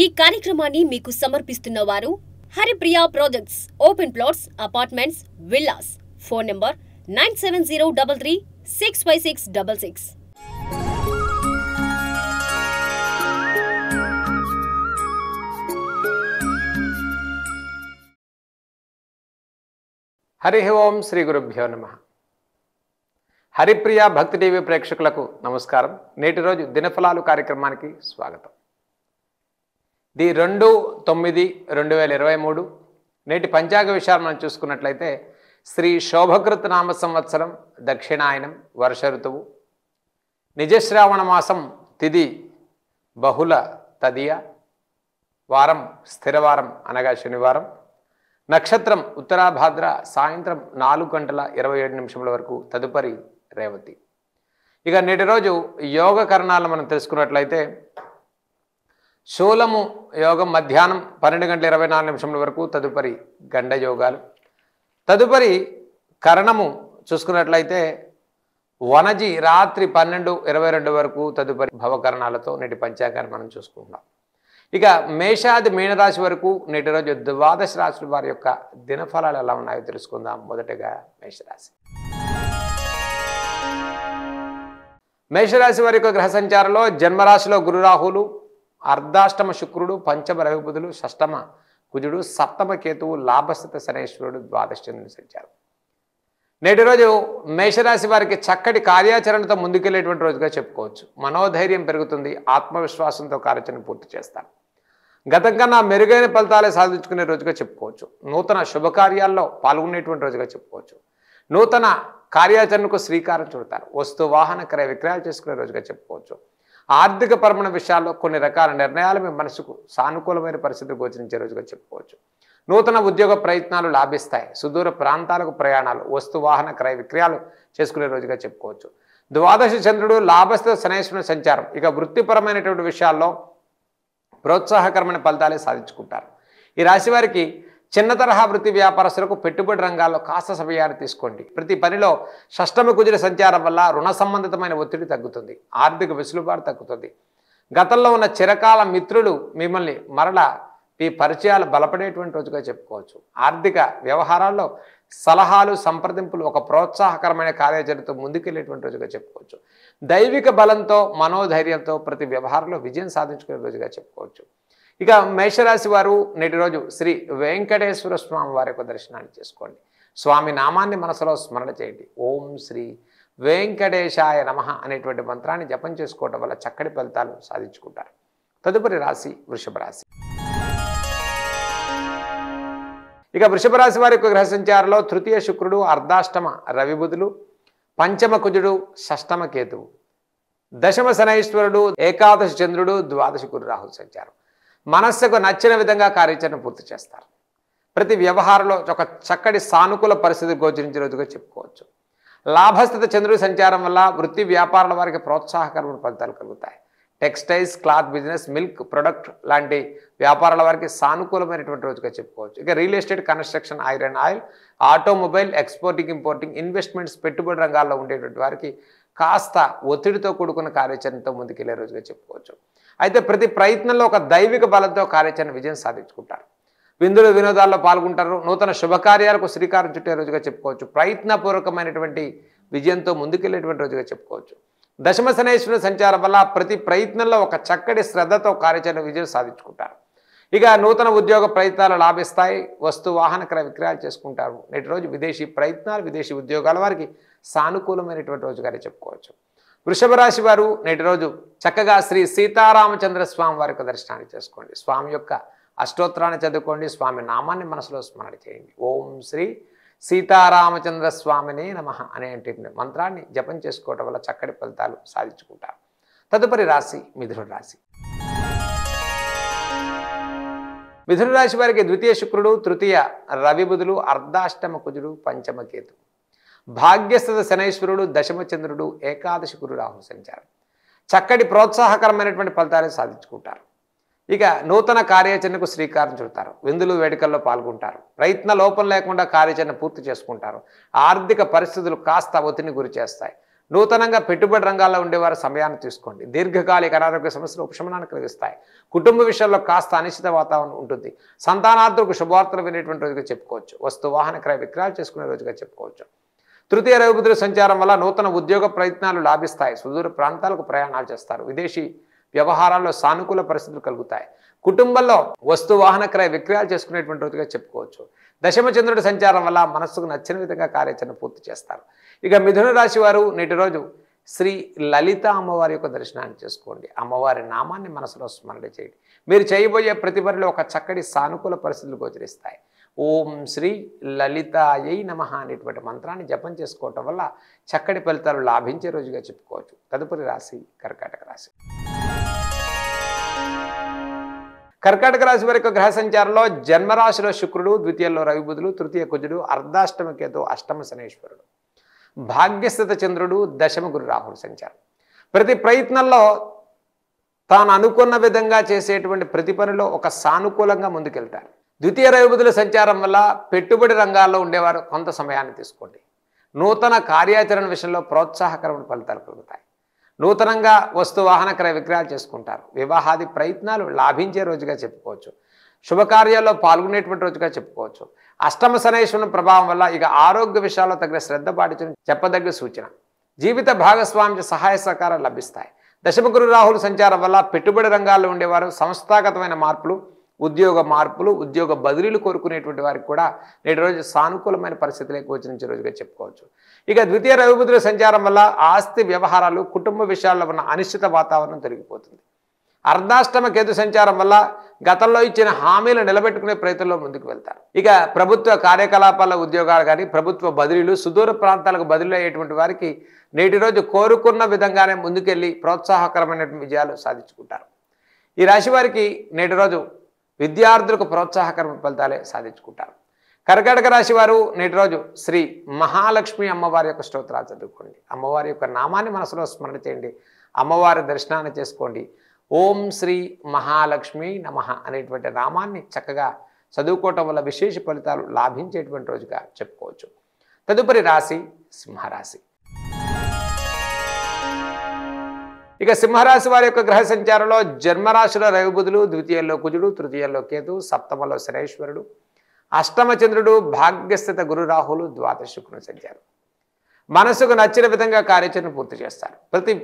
ఈ కార్యక్రమాన్ని మీకు సమర్పిస్తున్న వారు Haripriya projects open plots apartments villas phone number nine seven zero double three six five six double six హరి ఓం శ్రీ గురుభ్యో నమ హరిప్రియ భక్తి టీవీ ప్రేక్షకులకు నమస్కారం నేటి రోజు దినఫలాలు కార్యక్రమానికి స్వాగతం ది రెండు తొమ్మిది రెండు వేల ఇరవై మూడు నేటి పంచాంగ విషయాలు మనం చూసుకున్నట్లయితే శ్రీ శోభకృత నామ సంవత్సరం దక్షిణాయనం వర్ష ఋతువు నిజశ్రావణ మాసం తిది బహుళ తదియ వారం స్థిరవారం అనగా శనివారం నక్షత్రం ఉత్తరాభాద్ర సాయంత్రం నాలుగు గంటల ఇరవై ఏడు నిమిషముల వరకు తదుపరి రేవతి ఇక నేటి రోజు యోగ కరణాలు మనం తెలుసుకున్నట్లయితే శూలము యోగం మధ్యాహ్నం పన్నెండు గంటల ఇరవై నాలుగు నిమిషముల వరకు తదుపరి గండ యోగాలు తదుపరి కరణము చూసుకున్నట్లయితే వనజి రాత్రి పన్నెండు ఇరవై రెండు వరకు తదుపరి భవకరణాలతో నేటి పంచాంగాన్ని మనం చూసుకుంటాం ఇక మేషాది మీనరాశి వరకు నేటి రోజు ద్వాదశ రాశుల వారి యొక్క దినఫలాలు ఎలా ఉన్నాయో తెలుసుకుందాం మొదటగా మేషరాశి మేషరాశి వారి యొక్క గ్రహ సంచారంలో జన్మరాశిలో గురురాహులు అర్ధాష్టమ శుక్రుడు పంచమ రఘుపతులు షష్టమ కుజుడు సప్తమ కేతువు లాభస్థిత శనేశ్వరుడు ద్వాదశంద్రుని సంచారు నేటి రోజు మేషరాశి వారికి చక్కటి కార్యాచరణతో ముందుకెళ్లేటువంటి రోజుగా చెప్పుకోవచ్చు మనోధైర్యం పెరుగుతుంది ఆత్మవిశ్వాసంతో కార్యాచరణ పూర్తి చేస్తారు గతం కన్నా మెరుగైన ఫలితాలే సాధించుకునే రోజుగా చెప్పుకోవచ్చు నూతన శుభకార్యాల్లో పాల్గొనేటువంటి రోజుగా చెప్పుకోవచ్చు నూతన కార్యాచరణకు శ్రీకారం చుడతారు వస్తు వాహన క్రయ విక్రయాలు చేసుకునే రోజుగా చెప్పుకోవచ్చు ఆర్థికపరమైన విషయాల్లో కొన్ని రకాల నిర్ణయాలు మీ మనసుకు సానుకూలమైన పరిస్థితి గోచరించే రోజుగా చెప్పుకోవచ్చు నూతన ఉద్యోగ ప్రయత్నాలు లాభిస్తాయి సుదూర ప్రాంతాలకు ప్రయాణాలు వస్తు వాహన క్రయ విక్రయాలు చేసుకునే రోజుగా చెప్పుకోవచ్చు ద్వాదశ చంద్రుడు లాభస్థ శనేశ్వరుని సంచారం ఇక వృత్తిపరమైనటువంటి విషయాల్లో ప్రోత్సాహకరమైన ఫలితాలే సాధించుకుంటారు ఈ రాశి వారికి చిన్న తరహా వృత్తి వ్యాపారస్తులకు పెట్టుబడి రంగాల్లో కాస్త సమయాన్ని తీసుకోండి ప్రతి పనిలో షష్టమి కుజుల సంచారం వల్ల రుణ సంబంధితమైన ఒత్తిడి తగ్గుతుంది ఆర్థిక వెసులుబాటు తగ్గుతుంది గతంలో ఉన్న చిరకాల మిత్రులు మిమ్మల్ని మరలా మీ పరిచయాలు బలపడేటువంటి రోజుగా చెప్పుకోవచ్చు ఆర్థిక వ్యవహారాల్లో సలహాలు సంప్రదింపులు ఒక ప్రోత్సాహకరమైన కార్యాచరణతో ముందుకెళ్ళేటువంటి రోజుగా చెప్పుకోవచ్చు దైవిక బలంతో మనోధైర్యంతో ప్రతి వ్యవహారంలో విజయం సాధించుకునే రోజుగా చెప్పుకోవచ్చు ఇక మేషరాశి వారు నేటి రోజు శ్రీ వెంకటేశ్వర స్వామి వారి యొక్క దర్శనాన్ని చేసుకోండి స్వామి నామాన్ని మనసులో స్మరణ చేయండి ఓం శ్రీ వెంకటేశాయ నమ అనేటువంటి మంత్రాన్ని జపం చేసుకోవటం వల్ల చక్కటి ఫలితాలు సాధించుకుంటారు తదుపరి రాశి వృషభ రాశి ఇక వృషభ రాశి వారి యొక్క గ్రహ సంచారంలో తృతీయ శుక్రుడు అర్ధాష్టమ రవిబుధులు పంచమ కుజుడు షష్టమ కేతువు దశమ శనైశ్వరుడు ఏకాదశ చంద్రుడు ద్వాదశ గురు రాహు సంచారం మనస్సుకు నచ్చిన విధంగా కార్యాచరణ పూర్తి చేస్తారు ప్రతి వ్యవహారంలో ఒక చక్కటి సానుకూల పరిస్థితి గోచరించే రోజుగా చెప్పుకోవచ్చు లాభస్థిత చంద్రుడి సంచారం వల్ల వృత్తి వ్యాపారాల వారికి ప్రోత్సాహకరమైన ఫలితాలు కలుగుతాయి textiles cloth business milk product లాంటి వ్యాపారాల వారికి సానుకూలమైనటువంటి రోజుగా చెప్పుకోవచ్చు ఇక real estate construction iron oil automobile exporting importing investments పెట్టుబడి రంగాల్లో ఉండేటువంటి వారికి కాస్త ఒత్తిడితో కూడుకున్న కార్యాచరణతో ముందుకెళ్లే రోజుగా చెప్పుకోవచ్చు అయితే ప్రతి ప్రయత్నంలో ఒక దైవిక బలంతో కార్యాచరణ విజయం సాధించుకుంటారు విందులు వినోదాల్లో పాల్గొంటారు నూతన శుభకార్యాలకు శ్రీకారం చుట్టే రోజుగా చెప్పుకోవచ్చు ప్రయత్నపూర్వకమైనటువంటి విజయంతో ముందుకెళ్ళేటువంటి రోజుగా చెప్పుకోవచ్చు దశమ శనేశ్వరుల సంచారం వల్ల ప్రతి ప్రయత్నంలో ఒక చక్కటి శ్రద్ధతో కార్యాచరణ విజయం సాధించుకుంటారు ఇక నూతన ఉద్యోగ ప్రయత్నాలు లాభిస్తాయి వస్తు వాహన క్రయ విక్రయాలు చేసుకుంటారు నేటి రోజు విదేశీ ప్రయత్నాలు విదేశీ ఉద్యోగాల వారికి సానుకూలమైనటువంటి రోజుగానే చెప్పుకోవచ్చు వృషభ రాశి వారు నేటి రోజు చక్కగా శ్రీ సీతారామచంద్ర స్వామి వారికి దర్శనాన్ని చేసుకోండి స్వామి యొక్క అష్టోత్తరాన్ని చదువుకోండి స్వామి నామాన్ని మనసులో స్మరణ చేయండి ఓం శ్రీ సీతారామచంద్ర స్వామిని నమ అనేటువంటి మంత్రాన్ని జపం చేసుకోవటం వల్ల చక్కటి ఫలితాలు సాధించుకుంటారు తదుపరి రాశి మిథున రాశి మిథున రాశి వారికి ద్వితీయ శుక్రుడు తృతీయ రవి బుధులు అర్ధాష్టమ కుజుడు పంచమకేతు భాగ్యస్థత శనైశ్వరుడు దశమచంద్రుడు ఏకాదశి గురు రాహు సంచారం చక్కటి ప్రోత్సాహకరమైనటువంటి ఫలితాలు సాధించుకుంటారు ఇక నూతన కార్యాచరణకు శ్రీకారం చుడతారు విందులు వేడుకల్లో పాల్గొంటారు ప్రయత్న లోపం లేకుండా కార్యాచరణ పూర్తి చేసుకుంటారు ఆర్థిక పరిస్థితులు కాస్త ఒత్తిడిని గురి చేస్తాయి నూతనంగా పెట్టుబడి రంగాల్లో ఉండేవారు సమయాన్ని తీసుకోండి దీర్ఘకాలిక అనారోగ్య సమస్యలు ఉపశమనాన్ని కలిగిస్తాయి కుటుంబ విషయంలో కాస్త అనిశ్చిత వాతావరణం ఉంటుంది సంతానార్థులకు శుభవార్తలు వినేటువంటి రోజుగా చెప్పుకోవచ్చు వస్తు వాహన క్రయ విక్రయాలు చేసుకునే రోజుగా చెప్పుకోవచ్చు తృతీయ రవిపుత్ర సంచారం వల్ల నూతన ఉద్యోగ ప్రయత్నాలు లాభిస్తాయి సుదూర ప్రాంతాలకు ప్రయాణాలు చేస్తారు విదేశీ వ్యవహారాల్లో సానుకూల పరిస్థితులు కలుగుతాయి కుటుంబంలో వస్తు వాహన క్రయ విక్రయాలు చేసుకునేటువంటి రోజుగా చెప్పుకోవచ్చు దశమచంద్రుడి సంచారం వల్ల మనస్సుకు నచ్చిన విధంగా కార్యాచరణ పూర్తి చేస్తారు ఇక మిథున రాశి వారు నేటి రోజు శ్రీ లలిత అమ్మవారి యొక్క దర్శనాన్ని చేసుకోండి అమ్మవారి నామాన్ని మనసులో స్మరణ చేయండి మీరు చేయబోయే ప్రతి ఒక చక్కటి సానుకూల పరిస్థితులు గోచరిస్తాయి ఓం శ్రీ లలితాయై నమ అనేటువంటి మంత్రాన్ని జపం చేసుకోవటం వల్ల చక్కటి ఫలితాలు లాభించే రోజుగా చెప్పుకోవచ్చు తదుపరి రాశి కర్కాటక రాశి కర్కాటక రాశి వరకు గ్రహ సంచారంలో జన్మరాశిలో శుక్రుడు ద్వితీయంలో రవిబుధులు తృతీయ కుజుడు అర్ధాష్టమ కేతు అష్టమ శనేశ్వరుడు భాగ్యస్థిత చంద్రుడు దశమ గురు రాహుడు సంచారం ప్రతి ప్రయత్నంలో తాను అనుకున్న విధంగా చేసేటువంటి ప్రతి పనిలో ఒక సానుకూలంగా ముందుకెళ్తారు ద్వితీయ రైబుదుల సంచారం వల్ల పెట్టుబడి రంగాల్లో ఉండేవారు కొంత సమయాన్ని తీసుకోండి నూతన కార్యాచరణ విషయంలో ప్రోత్సాహకరమైన ఫలితాలు కలుగుతాయి నూతనంగా వస్తు వాహన క్రయ విక్రయాలు చేసుకుంటారు వివాహాది ప్రయత్నాలు లాభించే రోజుగా చెప్పుకోవచ్చు శుభకార్యాల్లో పాల్గొనేటువంటి రోజుగా చెప్పుకోవచ్చు అష్టమ శనేశ్వరుని ప్రభావం వల్ల ఇక ఆరోగ్య విషయాల్లో తగిన శ్రద్ధ పాటించడం చెప్పదగ్గ సూచన జీవిత భాగస్వామ్య సహాయ సహకారాలు లభిస్తాయి దశమగురు రాహుల సంచారం వల్ల పెట్టుబడి రంగాల్లో ఉండేవారు సంస్థాగతమైన మార్పులు ఉద్యోగ మార్పులు ఉద్యోగ బదిలీలు కోరుకునేటువంటి వారికి కూడా నేటి రోజు సానుకూలమైన పరిస్థితులు ఎక్కువ రోజుగా చెప్పుకోవచ్చు ఇక ద్వితీయ రవిబుద్ధుల సంచారం వల్ల ఆస్తి వ్యవహారాలు కుటుంబ విషయాల్లో ఉన్న అనిశ్చిత వాతావరణం తొలగిపోతుంది అర్ధాష్టమ కేతు సంచారం వల్ల గతంలో ఇచ్చిన హామీలు నిలబెట్టుకునే ప్రయత్నంలో ముందుకు వెళ్తారు ఇక ప్రభుత్వ కార్యకలాపాల ఉద్యోగాలు కానీ ప్రభుత్వ బదిలీలు సుదూర ప్రాంతాలకు బదిలీ అయ్యేటువంటి వారికి నేటి రోజు కోరుకున్న విధంగానే ముందుకెళ్ళి ప్రోత్సాహకరమైనటువంటి విజయాలు సాధించుకుంటారు ఈ రాశి వారికి నేటి రోజు విద్యార్థులకు ప్రోత్సాహకరమైన ఫలితాలే సాధించుకుంటారు కర్కాటక రాశి వారు నేటి రోజు శ్రీ మహాలక్ష్మి అమ్మవారి యొక్క స్తోత్రాలు చదువుకోండి అమ్మవారి యొక్క నామాన్ని మనసులో స్మరణ చేయండి అమ్మవారి దర్శనాన్ని చేసుకోండి ఓం శ్రీ మహాలక్ష్మి నమ అనేటువంటి నామాన్ని చక్కగా చదువుకోవటం వల్ల విశేష ఫలితాలు లాభించేటువంటి రోజుగా చెప్పుకోవచ్చు తదుపరి రాశి సింహరాశి ఇక సింహరాశి వారి యొక్క గ్రహ సంచారంలో జన్మరాశిలో రవిబుధులు ద్వితీయంలో కుజుడు తృతీయంలో కేతు సప్తమలో శనేశ్వరుడు అష్టమ చంద్రుడు భాగ్యస్థిత గురు రాహులు ద్వాదశ శుక్రుని సంచారం మనసుకు నచ్చిన విధంగా కార్యాచరణ పూర్తి చేస్తారు ప్రతి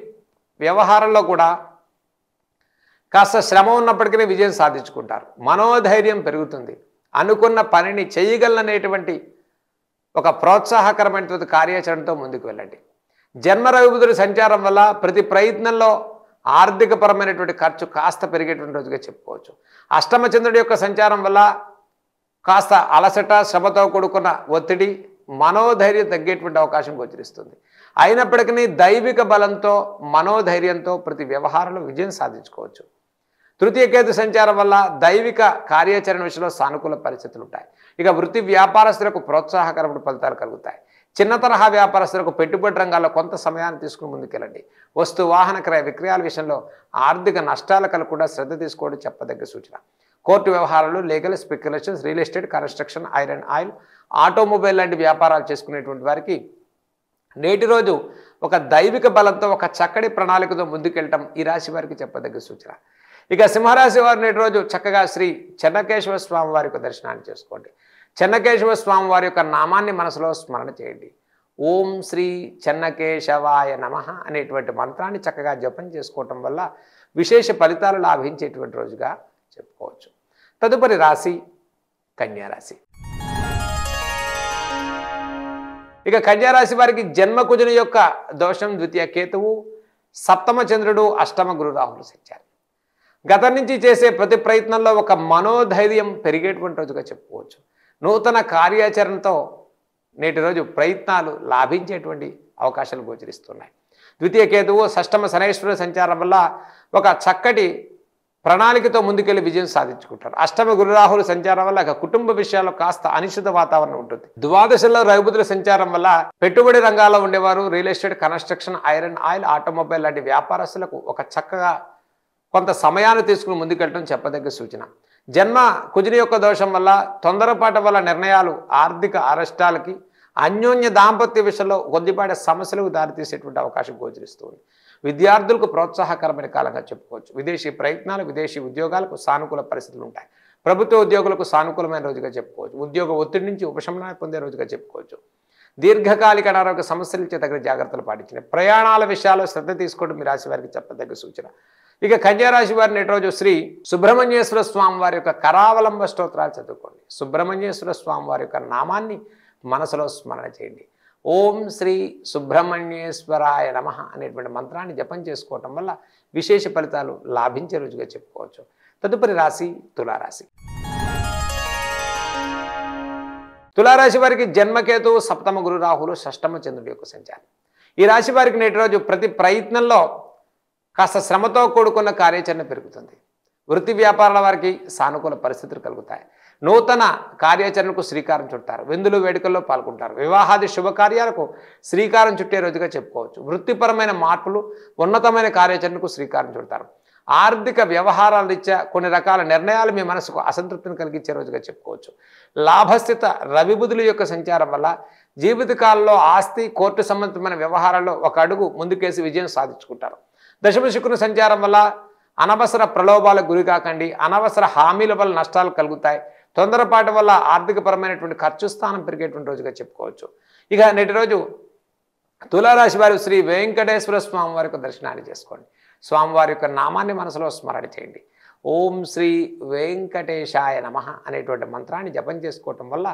వ్యవహారంలో కూడా కాస్త శ్రమ ఉన్నప్పటికీ విజయం సాధించుకుంటారు మనోధైర్యం పెరుగుతుంది అనుకున్న పనిని చేయగలననేటువంటి ఒక ప్రోత్సాహకరమైనటువంటి కార్యాచరణతో ముందుకు వెళ్ళండి జన్మరవిబుధుడు సంచారం వల్ల ప్రతి ప్రయత్నంలో ఆర్థికపరమైనటువంటి ఖర్చు కాస్త పెరిగేటువంటి రోజుగా చెప్పుకోవచ్చు అష్టమచంద్రుడి యొక్క సంచారం వల్ల కాస్త అలసట శ్రమతో కూడుకున్న ఒత్తిడి మనోధైర్యం తగ్గేటువంటి అవకాశం గోచరిస్తుంది అయినప్పటికీ దైవిక బలంతో మనోధైర్యంతో ప్రతి వ్యవహారంలో విజయం సాధించుకోవచ్చు తృతీయ కేతు సంచారం వల్ల దైవిక కార్యాచరణ విషయంలో సానుకూల పరిస్థితులు ఉంటాయి ఇక వృత్తి వ్యాపారస్తులకు ప్రోత్సాహకరమైన ఫలితాలు కలుగుతాయి చిన్న తరహా వ్యాపారస్తులకు పెట్టుబడి రంగాల్లో కొంత సమయాన్ని తీసుకుని ముందుకెళ్ళండి వస్తు వాహన క్రయ విక్రయాల విషయంలో ఆర్థిక నష్టాల కలగకుండా శ్రద్ధ తీసుకోవడం చెప్పదగ్గ సూచన కోర్టు వ్యవహారాలు legal speculations real estate construction iron oil automobile లాంటి వ్యాపారాలు చేసుకునేటువంటి వారికి నేటి రోజు ఒక దైవిక బలంతో ఒక చక్కటి ప్రణాళికతో ముందుకెళ్ళటం ఈ రాశి వారికి చెప్పదగ్గ సూచన ఇక సింహరాశి వారు నేటి రోజు చక్కగా శ్రీ చెన్నకేశ్వర స్వామి వారికి దర్శనాన్ని చేసుకోండి చెన్నకేశవ స్వామి వారి యొక్క నామాన్ని మనసులో స్మరణ చేయండి ఓం శ్రీ చెన్నకేశవాయ నమ అనేటువంటి మంత్రాన్ని చక్కగా జపం చేసుకోవటం వల్ల విశేష ఫలితాలు లాభించేటువంటి రోజుగా చెప్పుకోవచ్చు తదుపరి రాశి కన్యారాశి ఇక కన్యారాశి వారికి జన్మకుజుని యొక్క దోషం ద్వితీయ కేతువు సప్తమ చంద్రుడు అష్టమ గురు రాహులు సంచారి గతం నుంచి చేసే ప్రతి ప్రయత్నంలో ఒక మనోధైర్యం పెరిగేటువంటి రోజుగా చెప్పుకోవచ్చు నూతన కార్యాచరణతో నేటి రోజు ప్రయత్నాలు లాభించేటువంటి అవకాశాలు గోచరిస్తున్నాయి ద్వితీయ కేతువు షష్టమ శనేశ్వర సంచారం వల్ల ఒక చక్కటి ప్రణాళికతో ముందుకెళ్లి విజయం సాధించుకుంటారు అష్టమ గురురాహుల సంచారం వల్ల కుటుంబ విషయాల్లో కాస్త అనిశ్చిత వాతావరణం ఉంటుంది ద్వాదశలో రఘుపతుల సంచారం వల్ల పెట్టుబడి రంగాల్లో ఉండేవారు real estate construction iron oil automobile లాంటి వ్యాపారస్తులకు ఒక చక్కగా కొంత సమయాన్ని తీసుకుని ముందుకెళ్ళడం చెప్పదగ్గ సూచన జన్మ కుజుని యొక్క దోషం వల్ల తొందరపాటు వల్ల నిర్ణయాలు ఆర్థిక అరెస్టాలకి అన్యోన్య దాంపత్య విషయంలో కొద్దిపాటి సమస్యలకు దారితీసేటువంటి అవకాశం గోచరిస్తుంది విద్యార్థులకు ప్రోత్సాహకరమైన కాలంగా చెప్పుకోవచ్చు విదేశీ ప్రయత్నాలు విదేశీ ఉద్యోగాలకు సానుకూల పరిస్థితులు ఉంటాయి ప్రభుత్వ ఉద్యోగులకు సానుకూలమైన రోజుగా చెప్పుకోవచ్చు ఉద్యోగ ఒత్తిడి నుంచి ఉపశమనం పొందే రోజుగా చెప్పుకోవచ్చు దీర్ఘకాలిక అనారోగ్య సమస్యల నుంచి తగిన జాగ్రత్తలు పాటించిన ప్రయాణాల విషయాల్లో శ్రద్ధ తీసుకోవడం మీ రాశి వారికి చెప్పదగ్గ సూచన ఇక కన్యారాశి వారిని ఈరోజు శ్రీ సుబ్రహ్మణ్యేశ్వర స్వామి వారి యొక్క కరావలంబ స్తోత్రాలు చదువుకోండి సుబ్రహ్మణ్యేశ్వర స్వామి వారి యొక్క నామాన్ని మనసులో స్మరణ చేయండి ఓం శ్రీ సుబ్రహ్మణ్యేశ్వరాయ నమ అనేటువంటి మంత్రాన్ని జపం చేసుకోవటం వల్ల విశేష ఫలితాలు లాభించే రోజుగా చెప్పుకోవచ్చు తదుపరి రాశి తులారాశి తులారాశి వారికి జన్మకేతు సప్తమ గురు రాహులు షష్టమ చంద్రుడి యొక్క సంచారం ఈ రాశి వారికి నేటి రోజు ప్రతి ప్రయత్నంలో కాస్త శ్రమతో కూడుకున్న కార్యాచరణ పెరుగుతుంది వృత్తి వ్యాపారాల వారికి సానుకూల పరిస్థితులు కలుగుతాయి నూతన కార్యాచరణకు శ్రీకారం చుట్టారు విందులు వేడుకల్లో పాల్గొంటారు వివాహాది శుభకార్యాలకు శ్రీకారం చుట్టే రోజుగా చెప్పుకోవచ్చు వృత్తిపరమైన మార్పులు ఉన్నతమైన కార్యాచరణకు శ్రీకారం చుడతారు ఆర్థిక వ్యవహారాల రీత్యా కొన్ని రకాల నిర్ణయాలు మీ మనసుకు అసంతృప్తిని కలిగించే రోజుగా చెప్పుకోవచ్చు లాభస్థిత రవిబుధుల యొక్క సంచారం వల్ల జీవితకాలంలో ఆస్తి కోర్టు సంబంధమైన వ్యవహారాల్లో ఒక అడుగు ముందుకేసి విజయం సాధించుకుంటారు దశమ శుక్రుని సంచారం వల్ల అనవసర ప్రలోభాలకు గురి కాకండి అనవసర హామీల వల్ల నష్టాలు కలుగుతాయి తొందరపాటు వల్ల ఆర్థికపరమైనటువంటి ఖర్చు స్థానం పెరిగేటువంటి రోజుగా చెప్పుకోవచ్చు ఇక నేటి రోజు తులారాశి వారు శ్రీ వెంకటేశ్వర స్వామి వారి యొక్క దర్శనాన్ని చేసుకోండి స్వామివారి యొక్క నామాన్ని మనసులో స్మరణ చేయండి ఓం శ్రీ వెంకటేశాయ నమ అనేటువంటి మంత్రాన్ని జపం చేసుకోవటం వల్ల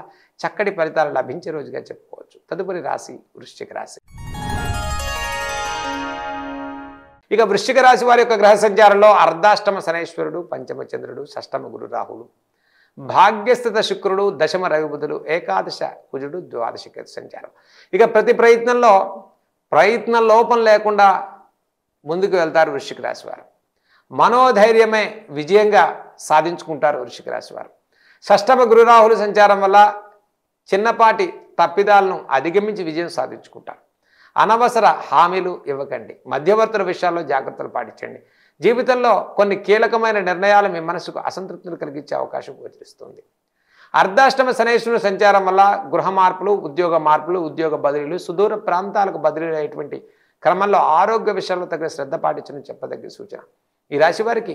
చక్కటి ఫలితాలు లభించే రోజుగా చెప్పుకోవచ్చు తదుపరి రాశి వృశ్చిక రాశి ఇక వృశ్చిక రాశి వారి యొక్క గ్రహ సంచారంలో అర్ధాష్టమ శనేశ్వరుడు పంచమ చంద్రుడు షష్టమ గురు రాహుడు భాగ్యస్థిత శుక్రుడు దశమ రవిబుధులు ఏకాదశ కుజుడు ద్వాదశ సంచారం ఇక ప్రతి ప్రయత్నంలో ప్రయత్న లోపం లేకుండా ముందుకు వెళ్తారు వృశ్చిక రాశి వారు మనోధైర్యమే విజయంగా సాధించుకుంటారు వృశ్చిక రాశి వారు షష్టమ గురురాహుల సంచారం వల్ల చిన్నపాటి తప్పిదాలను అధిగమించి విజయం సాధించుకుంటారు అనవసర హామీలు ఇవ్వకండి మధ్యవర్తుల విషయాల్లో జాగ్రత్తలు పాటించండి జీవితంలో కొన్ని కీలకమైన నిర్ణయాలు మీ మనసుకు అసంతృప్తిని కలిగించే అవకాశం గోచరిస్తుంది అర్ధాష్టమ శనేశ్వరుడు సంచారం వల్ల గృహ మార్పులు ఉద్యోగ మార్పులు ఉద్యోగ బదిలీలు సుదూర ప్రాంతాలకు బదిలీలు అయ్యేటువంటి క్రమంలో ఆరోగ్య విషయాల్లో తగిన శ్రద్ధ పాటించడం చెప్పదగ్గ సూచన ఈ రాశి వారికి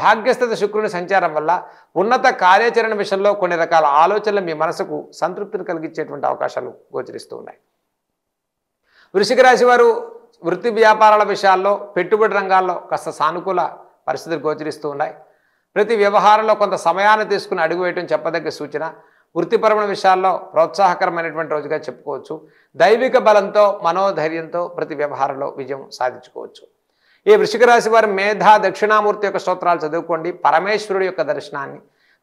భాగ్యస్థత శుక్రుని సంచారం వల్ల ఉన్నత కార్యాచరణ విషయంలో కొన్ని రకాల ఆలోచనలు మీ మనసుకు సంతృప్తిని కలిగించేటువంటి అవకాశాలు గోచరిస్తూ ఉన్నాయి వృషిక రాశి వారు వృత్తి వ్యాపారాల విషయాల్లో పెట్టుబడి రంగాల్లో కాస్త సానుకూల పరిస్థితులు గోచరిస్తూ ఉన్నాయి ప్రతి వ్యవహారంలో కొంత సమయాన్ని తీసుకుని అడుగు వేయటం చెప్పదగ్గ సూచన వృత్తిపరమైన విషయాల్లో ప్రోత్సాహకరమైనటువంటి రోజుగా చెప్పుకోవచ్చు దైవిక బలంతో మనోధైర్యంతో ప్రతి వ్యవహారంలో విజయం సాధించుకోవచ్చు ఈ వృషిక రాశి వారి మేధా దక్షిణామూర్తి యొక్క స్తోత్రాలు చదువుకోండి పరమేశ్వరుడి యొక్క దర్శనాన్ని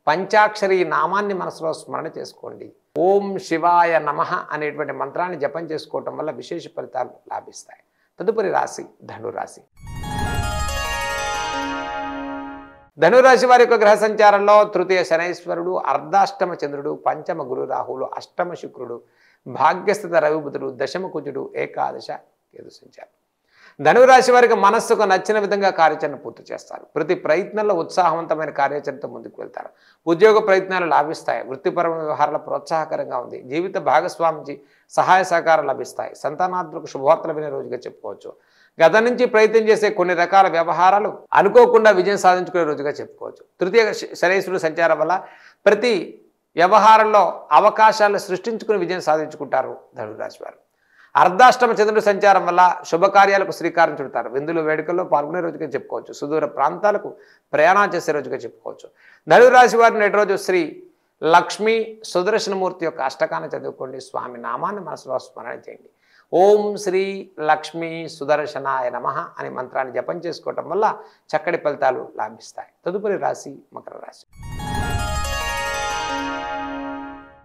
పంచాక్షరి నామాన్ని మనసులో స్మరణ చేసుకోండి ఓం శివాయ నమ అనేటువంటి మంత్రాన్ని జపం చేసుకోవటం వల్ల విశేష ఫలితాలు లాభిస్తాయి తదుపరి రాశి ధనురాశి ధనురాశి వారి యొక్క గ్రహ సంచారంలో తృతీయ శనైశ్వరుడు అర్ధాష్టమ చంద్రుడు పంచమ గురు రాహువులు అష్టమ శుక్రుడు భాగ్యస్థిత రవిబుధుడు దశమ కుజుడు ఏకాదశ కేదు సంచారం ధనురాశి వారికి మనస్సుకు నచ్చిన విధంగా కార్యాచరణ పూర్తి చేస్తారు ప్రతి ప్రయత్నంలో ఉత్సాహవంతమైన కార్యాచరణతో ముందుకు వెళ్తారు ఉద్యోగ ప్రయత్నాలు లాభిస్తాయి వృత్తిపరమైన వ్యవహారాలు ప్రోత్సాహకరంగా ఉంది జీవిత భాగస్వామికి సహాయ సహకారం లభిస్తాయి సంతానాత్మక శుభవార్తలు వినే రోజుగా చెప్పుకోవచ్చు గత నుంచి ప్రయత్నం చేసే కొన్ని రకాల వ్యవహారాలు అనుకోకుండా విజయం సాధించుకునే రోజుగా చెప్పుకోవచ్చు తృతీయ శరీసుడు సంచారం వల్ల ప్రతి వ్యవహారంలో అవకాశాలు సృష్టించుకుని విజయం సాధించుకుంటారు ధనురాశి వారు అర్ధాష్టమ చంద్రుడు సంచారం వల్ల శుభకార్యాలకు శ్రీకారం చుడతారు విందులు వేడుకల్లో పాల్గొనే రోజుగా చెప్పుకోవచ్చు సుదూర ప్రాంతాలకు ప్రయాణం చేసే రోజుగా చెప్పుకోవచ్చు నలుగు రాశి వారిని నేటి రోజు శ్రీ లక్ష్మి సుదర్శనమూర్తి యొక్క అష్టకాన్ని చదువుకోండి స్వామి నామాన్ని మనసులో స్మరణ చేయండి ఓం శ్రీ లక్ష్మీ సుదర్శనాయ నమ అనే మంత్రాన్ని జపం చేసుకోవటం వల్ల చక్కటి ఫలితాలు లాభిస్తాయి తదుపరి రాశి మకర రాశి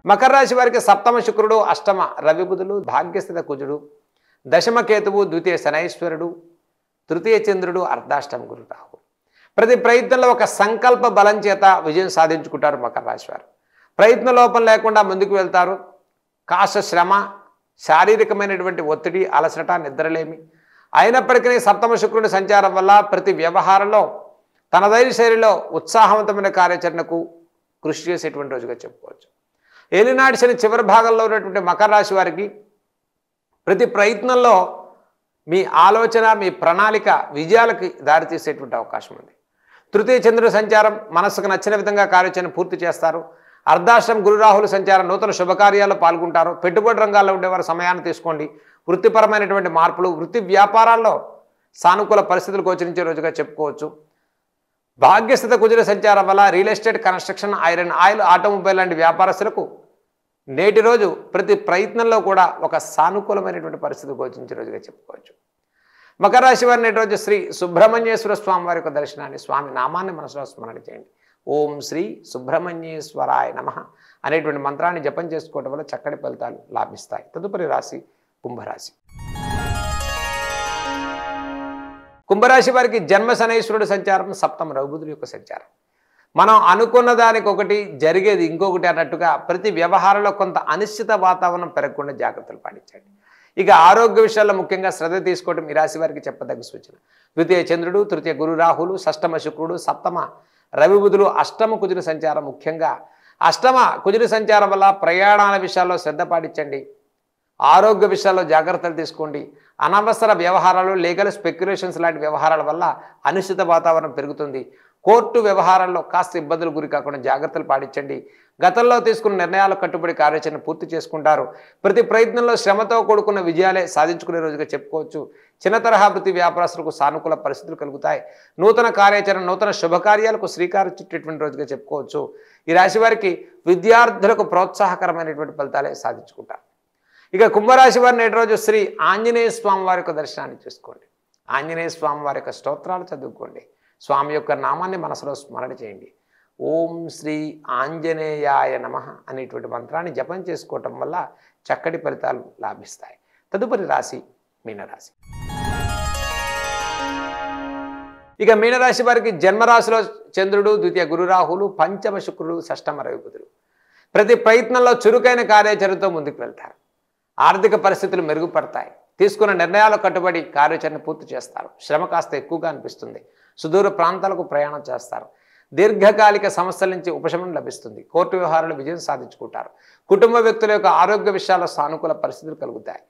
మకర రాశి వారికి సప్తమ శుక్రుడు అష్టమ బుధుడు భాగ్యస్థిత కుజుడు దశమ కేతువు ద్వితీయ శనైశ్వరుడు తృతీయ చంద్రుడు అర్ధాష్టమ గురు రాహు ప్రతి ప్రయత్నంలో ఒక సంకల్ప బలం చేత విజయం సాధించుకుంటారు మకర రాశి వారు ప్రయత్న లోపం లేకుండా ముందుకు వెళ్తారు కాస్త శ్రమ శారీరకమైనటువంటి ఒత్తిడి అలసట నిద్రలేమి అయినప్పటికీ సప్తమ శుక్రుడి సంచారం వల్ల ప్రతి వ్యవహారంలో తనదైన శైలిలో ఉత్సాహవంతమైన కార్యాచరణకు కృషి చేసేటువంటి రోజుగా చెప్పుకోవచ్చు ఏలినాడిసిన శని చివరి భాగంలో ఉన్నటువంటి మకర రాశి వారికి ప్రతి ప్రయత్నంలో మీ ఆలోచన మీ ప్రణాళిక విజయాలకి దారితీసేటువంటి అవకాశం ఉంది తృతీయ చంద్రుడి సంచారం మనస్సుకు నచ్చిన విధంగా కార్యాచరణ పూర్తి చేస్తారు అర్ధాశ్రం గురురాహుల సంచారం నూతన శుభకార్యాల్లో పాల్గొంటారు పెట్టుబడి రంగాల్లో ఉండేవారు సమయాన్ని తీసుకోండి వృత్తిపరమైనటువంటి మార్పులు వృత్తి వ్యాపారాల్లో సానుకూల పరిస్థితులు గోచరించే రోజుగా చెప్పుకోవచ్చు భాగ్యస్థిత కుజుల సంచారం వల్ల real estate construction iron oil automobile లాంటి వ్యాపారస్తులకు నేటి రోజు ప్రతి ప్రయత్నంలో కూడా ఒక సానుకూలమైనటువంటి పరిస్థితి గోచించే రోజుగా చెప్పుకోవచ్చు మకర రాశి వారి నేటి రోజు శ్రీ సుబ్రహ్మణ్యేశ్వర స్వామి వారి యొక్క దర్శనాన్ని స్వామి నామాన్ని మనసులో స్మరణ చేయండి ఓం శ్రీ సుబ్రహ్మణ్యేశ్వరాయ నమ అనేటువంటి మంత్రాన్ని జపం చేసుకోవడం వల్ల చక్కటి ఫలితాలు లాభిస్తాయి తదుపరి రాశి కుంభరాశి కుంభరాశి వారికి జన్మ శనేశ్వరుడు సంచారం సప్తమ రఘుబుద్ధుడు యొక్క సంచారం మనం అనుకున్న దానికి ఒకటి జరిగేది ఇంకొకటి అన్నట్టుగా ప్రతి వ్యవహారంలో కొంత అనిశ్చిత వాతావరణం పెరగకుండా జాగ్రత్తలు పాటించండి ఇక ఆరోగ్య విషయాల్లో ముఖ్యంగా శ్రద్ధ తీసుకోవడం ఈ రాశి వారికి చెప్పదగ్గ సూచన ద్వితీయ చంద్రుడు తృతీయ గురు రాహులు షష్టమ శుక్రుడు సప్తమ రవిబుధులు అష్టమ కుజుని సంచారం ముఖ్యంగా అష్టమ కుజుని సంచారం వల్ల ప్రయాణాల విషయాల్లో శ్రద్ధ పాటించండి ఆరోగ్య విషయాల్లో జాగ్రత్తలు తీసుకోండి అనవసర వ్యవహారాలు లీగల్ స్పెక్యులేషన్స్ లాంటి వ్యవహారాల వల్ల అనిశ్చిత వాతావరణం పెరుగుతుంది కోర్టు వ్యవహారాల్లో కాస్త ఇబ్బందులు గురి కాకుండా జాగ్రత్తలు పాటించండి గతంలో తీసుకున్న నిర్ణయాలు కట్టుబడి కార్యాచరణ పూర్తి చేసుకుంటారు ప్రతి ప్రయత్నంలో శ్రమతో కూడుకున్న విజయాలే సాధించుకునే రోజుగా చెప్పుకోవచ్చు చిన్న తరహా వృత్తి వ్యాపారస్తులకు సానుకూల పరిస్థితులు కలుగుతాయి నూతన కార్యాచరణ నూతన శుభకార్యాలకు శ్రీకారం చుట్టేటువంటి రోజుగా చెప్పుకోవచ్చు ఈ రాశి వారికి విద్యార్థులకు ప్రోత్సాహకరమైనటువంటి ఫలితాలే సాధించుకుంటారు ఇక కుంభరాశి వారిని నేటి రోజు శ్రీ ఆంజనేయ స్వామి వారి యొక్క దర్శనాన్ని చేసుకోండి ఆంజనేయ స్వామి వారి యొక్క స్తోత్రాలు చదువుకోండి స్వామి యొక్క నామాన్ని మనసులో స్మరణ చేయండి ఓం శ్రీ ఆంజనేయాయ నమ అనేటువంటి మంత్రాన్ని జపం చేసుకోవటం వల్ల చక్కటి ఫలితాలు లాభిస్తాయి తదుపరి రాశి మీనరాశి ఇక మీనరాశి వారికి జన్మరాశిలో చంద్రుడు ద్వితీయ గురురాహులు పంచమ శుక్రుడు షష్టమ రవిపుతులు ప్రతి ప్రయత్నంలో చురుకైన కార్యాచరణతో ముందుకు వెళ్తారు ఆర్థిక పరిస్థితులు మెరుగుపడతాయి తీసుకున్న నిర్ణయాలు కట్టుబడి కార్యాచరణ పూర్తి చేస్తారు శ్రమ కాస్త ఎక్కువగా అనిపిస్తుంది సుదూర ప్రాంతాలకు ప్రయాణం చేస్తారు దీర్ఘకాలిక సమస్యల నుంచి ఉపశమనం లభిస్తుంది కోర్టు వ్యవహారాలు విజయం సాధించుకుంటారు కుటుంబ వ్యక్తుల యొక్క ఆరోగ్య విషయాల సానుకూల పరిస్థితులు కలుగుతాయి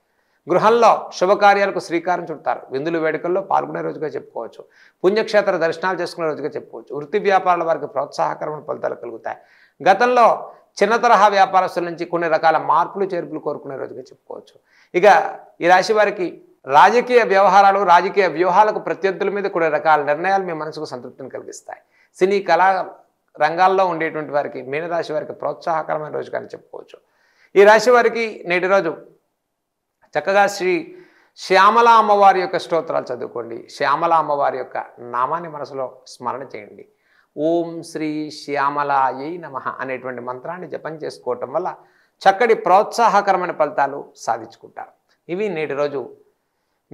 గృహంలో శుభకార్యాలకు శ్రీకారం చుడతారు విందులు వేడుకల్లో పాల్గొనే రోజుగా చెప్పుకోవచ్చు పుణ్యక్షేత్ర దర్శనాలు చేసుకునే రోజుగా చెప్పుకోవచ్చు వృత్తి వ్యాపారాల వారికి ప్రోత్సాహకరమైన ఫలితాలు కలుగుతాయి గతంలో చిన్న తరహా వ్యాపారస్తుల నుంచి కొన్ని రకాల మార్పులు చేర్పులు కోరుకునే రోజుగా చెప్పుకోవచ్చు ఇక ఈ రాశి వారికి రాజకీయ వ్యవహారాలు రాజకీయ వ్యూహాలకు ప్రత్యర్థుల మీద కొన్ని రకాల నిర్ణయాలు మీ మనసుకు సంతృప్తిని కలిగిస్తాయి సినీ కళా రంగాల్లో ఉండేటువంటి వారికి మీనరాశి వారికి ప్రోత్సాహకరమైన రోజు కానీ చెప్పుకోవచ్చు ఈ రాశి వారికి నేటి రోజు చక్కగా శ్రీ శ్యామల అమ్మవారి యొక్క స్తోత్రాలు చదువుకోండి శ్యామల అమ్మవారి యొక్క నామాన్ని మనసులో స్మరణ చేయండి ఓం శ్రీ శ్యామలాయై నమ అనేటువంటి మంత్రాన్ని జపం చేసుకోవటం వల్ల చక్కటి ప్రోత్సాహకరమైన ఫలితాలు సాధించుకుంటారు ఇవి నేటి రోజు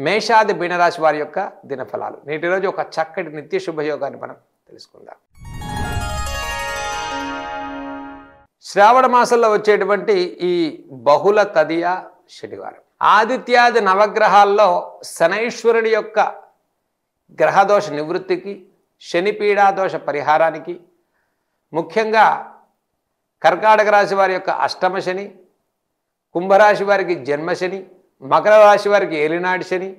మేషాది మీనరాశి వారి యొక్క దినఫలాలు నేటి రోజు ఒక చక్కటి నిత్య శుభయోగాన్ని మనం తెలుసుకుందాం శ్రావణ మాసంలో వచ్చేటువంటి ఈ బహుళ తదియ శనివారం ఆదిత్యాది నవగ్రహాల్లో శనైశ్వరుడి యొక్క గ్రహదోష నివృత్తికి శని దోష పరిహారానికి ముఖ్యంగా కర్కాటక రాశి వారి యొక్క అష్టమ శని కుంభరాశి వారికి జన్మశని మకర రాశి వారికి ఏలినాడు శని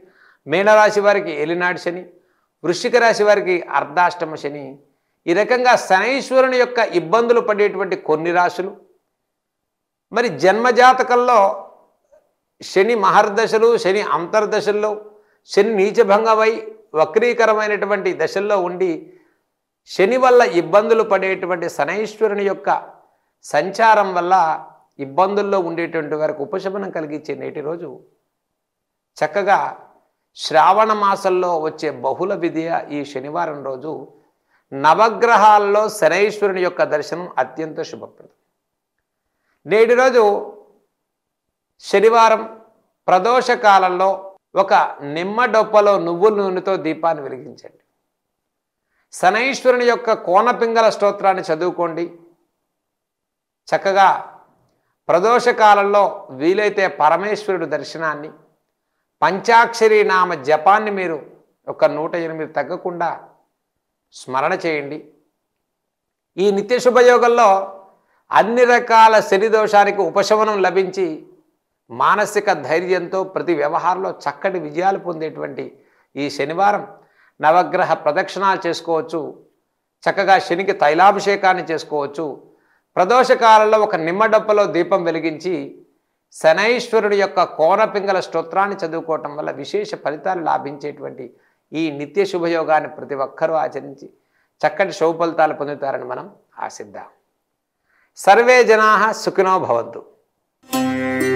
మీనరాశి వారికి ఏలినాడు శని వృశ్చిక రాశి వారికి అర్ధాష్టమ శని ఈ రకంగా శనైశ్వరుని యొక్క ఇబ్బందులు పడేటువంటి కొన్ని రాశులు మరి జన్మజాతకంలో శని మహర్దశలు శని అంతర్దశల్లో శని నీచభంగమై వక్రీకరమైనటువంటి దశల్లో ఉండి శని వల్ల ఇబ్బందులు పడేటువంటి శనైశ్వరుని యొక్క సంచారం వల్ల ఇబ్బందుల్లో ఉండేటువంటి వారికి ఉపశమనం కలిగించే నేటి రోజు చక్కగా శ్రావణ మాసంలో వచ్చే బహుళ విధియ ఈ శనివారం రోజు నవగ్రహాల్లో శనైశ్వరుని యొక్క దర్శనం అత్యంత శుభప్రదం నేటి రోజు శనివారం ప్రదోషకాలంలో ఒక నిమ్మ డొప్పలో నువ్వుల నూనెతో దీపాన్ని వెలిగించండి శనైశ్వరుని యొక్క కోనపింగళ స్తోత్రాన్ని చదువుకోండి చక్కగా ప్రదోషకాలంలో వీలైతే పరమేశ్వరుడు దర్శనాన్ని పంచాక్షరి నామ జపాన్ని మీరు ఒక నూట ఎనిమిది తగ్గకుండా స్మరణ చేయండి ఈ నిత్య శుభయోగంలో అన్ని రకాల శని దోషానికి ఉపశమనం లభించి మానసిక ధైర్యంతో ప్రతి వ్యవహారంలో చక్కటి విజయాలు పొందేటువంటి ఈ శనివారం నవగ్రహ ప్రదక్షిణాలు చేసుకోవచ్చు చక్కగా శనికి తైలాభిషేకాన్ని చేసుకోవచ్చు ప్రదోషకాలలో ఒక నిమ్మ డబ్బలో దీపం వెలిగించి శనైశ్వరుడు యొక్క కోనపింగల స్తోత్రాన్ని చదువుకోవటం వల్ల విశేష ఫలితాలు లాభించేటువంటి ఈ నిత్య శుభయోగాన్ని ప్రతి ఒక్కరూ ఆచరించి చక్కటి శుభ ఫలితాలు పొందుతారని మనం ఆశిద్దాం సర్వే జనా సుఖినో భవంతు